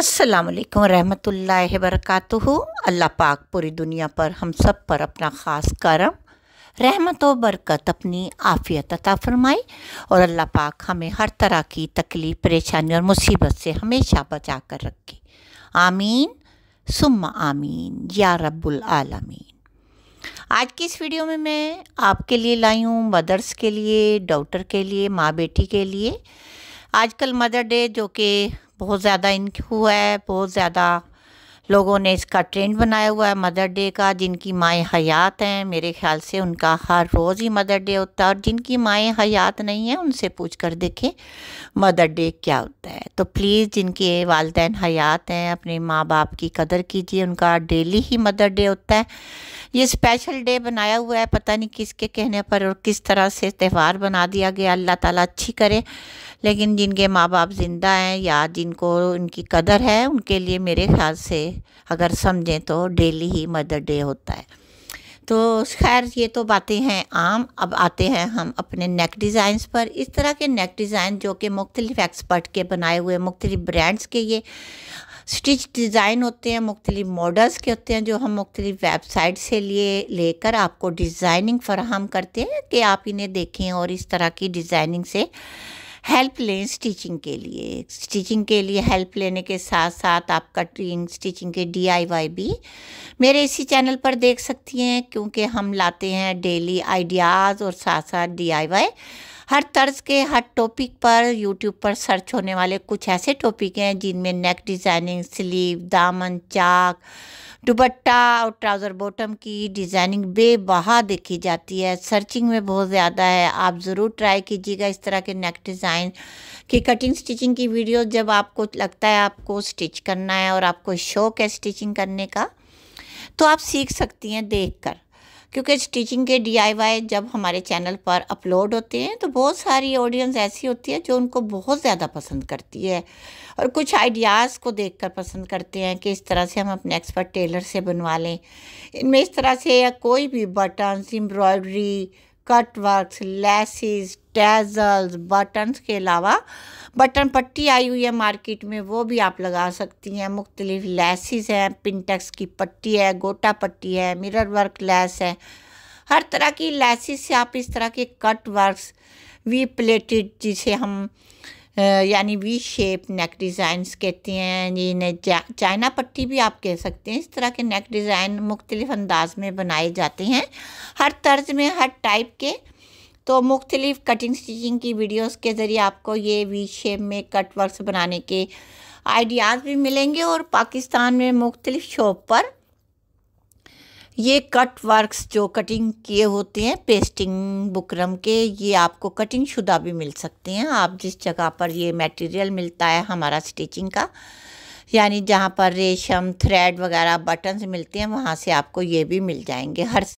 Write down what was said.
असलकम रहमतुल्ला वरक़ात अल्लाह पाक पूरी दुनिया पर हम सब पर अपना ख़ास करम रहमत व बरकत अपनी आफ़ियत अता फरमाए और अल्लाह पाक हमें हर तरह की तकलीफ़ परेशानी और मुसीबत से हमेशा बचा कर रखे आमीन सुम्मा आमीन या रब्बुल आलमीन आज की इस वीडियो में मैं आपके लिए लाई हूँ मदर्स के लिए डॉक्टर के लिए माँ बेटी के लिए आजकल मदर डे जो कि बहुत ज़्यादा इन हुआ है बहुत ज़्यादा लोगों ने इसका ट्रेंड बनाया हुआ है मदर डे का जिनकी माएँ हयात हैं मेरे ख्याल से उनका हर रोज़ ही मदर डे होता है और जिनकी माएँ हयात नहीं हैं उनसे पूछ कर देखें मदर डे क्या होता है तो प्लीज़ जिनके वालदे हयात हैं अपने माँ बाप की कदर कीजिए उनका डेली ही मदर डे होता है ये स्पेशल डे बनाया हुआ है पता नहीं किसके कहने पर और किस तरह से त्यौहार बना दिया गया अल्लाह ताला अच्छी करे लेकिन जिनके माँ बाप ज़िंदा हैं या जिनको उनकी कदर है उनके लिए मेरे ख्याल से अगर समझें तो डेली ही मदर डे होता है तो खैर ये तो बातें हैं आम अब आते हैं हम अपने नेक डिज़ाइंस पर इस तरह के नेक डिज़ाइन जो कि मुख्तलिफ एक्सपर्ट के बनाए हुए मुख्तलिफ ब्रांड्स के ये स्टिच डिज़ाइन होते हैं मुख्तलिफ मॉडल्स के होते हैं जो हम मुख्तलिफ वेबसाइट से लिए लेकर आपको डिज़ाइनिंग फराहम करते हैं कि आप इन्हें देखें और इस तरह की डिज़ाइनिंग से हेल्प लें स्टिचिंग के लिए स्टिचिंग के लिए हेल्प लेने के साथ साथ आप कटिंग स्टिचिंग के डीआईवाई भी मेरे इसी चैनल पर देख सकती हैं क्योंकि हम लाते हैं डेली आइडियाज़ और साथ साथ डीआईवाई हर तर्ज के हर टॉपिक पर यूट्यूब पर सर्च होने वाले कुछ ऐसे टॉपिक हैं जिनमें नेक डिज़ाइनिंग स्लीव दामन चाक दुपट्टा और ट्राउज़र बॉटम की डिज़ाइनिंग बेबहा देखी जाती है सर्चिंग में बहुत ज़्यादा है आप ज़रूर ट्राई कीजिएगा इस तरह के नेक डिज़ाइन की कटिंग स्टिचिंग की वीडियो जब आपको लगता है आपको स्टिच करना है और आपको शौक है स्टिचिंग करने का तो आप सीख सकती हैं देख कर क्योंकि स्टिचिंग के डीआईवाई जब हमारे चैनल पर अपलोड होते हैं तो बहुत सारी ऑडियंस ऐसी होती है जो उनको बहुत ज़्यादा पसंद करती है और कुछ आइडियाज़ को देखकर पसंद करते हैं कि इस तरह से हम अपने एक्सपर्ट टेलर से बनवा लें इनमें इस तरह से या कोई भी buttons embroidery cut works laces tassels buttons के अलावा बटन पट्टी आई हुई है मार्केट में वो भी आप लगा सकती हैं मुख्तलिफ लेसिस हैं पिंटेक्स की पट्टी है गोटा पट्टी है मिरर वर्क लेस है हर तरह की लेसिस से आप इस तरह के कट वर्क्स वी प्लेटेड जिसे हम यानी वी शेप नेक डिज़ाइंस कहते हैं इन्हें चाइना पट्टी भी आप कह सकते हैं इस तरह के नेक डिज़ाइन मुख्तलिफ अंदाज में बनाए जाते हैं हर तर्ज में हर टाइप के तो मुख्तलिफ कटिंग स्टिचिंग की वीडियोस के ज़रिए आपको ये वी शेप में कट वर्क्स बनाने के आइडियाज़ भी मिलेंगे और पाकिस्तान में मुख्तलिफ शॉप पर ये कट वर्क्स जो कटिंग किए होते हैं पेस्टिंग बुकरम के ये आपको कटिंग शुदा भी मिल सकते हैं आप जिस जगह पर ये मटेरियल मिलता है हमारा स्टिचिंग का यानी जहाँ पर रेशम थ्रेड वगैरह बटन्स मिलते हैं वहाँ से आपको ये भी मिल जाएंगे हर